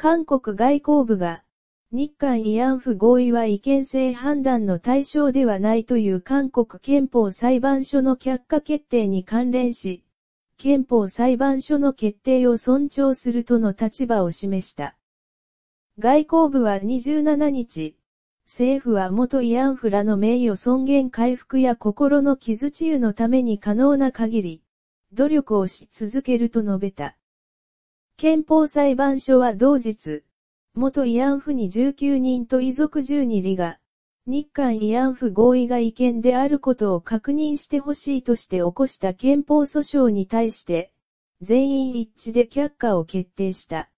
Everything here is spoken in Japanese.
韓国外交部が、日韓慰安婦合意は違憲性判断の対象ではないという韓国憲法裁判所の却下決定に関連し、憲法裁判所の決定を尊重するとの立場を示した。外交部は27日、政府は元慰安婦らの名誉尊厳回復や心の傷治癒のために可能な限り、努力をし続けると述べた。憲法裁判所は同日、元慰安婦に19人と遺族12里が、日韓慰安婦合意が違憲であることを確認してほしいとして起こした憲法訴訟に対して、全員一致で却下を決定した。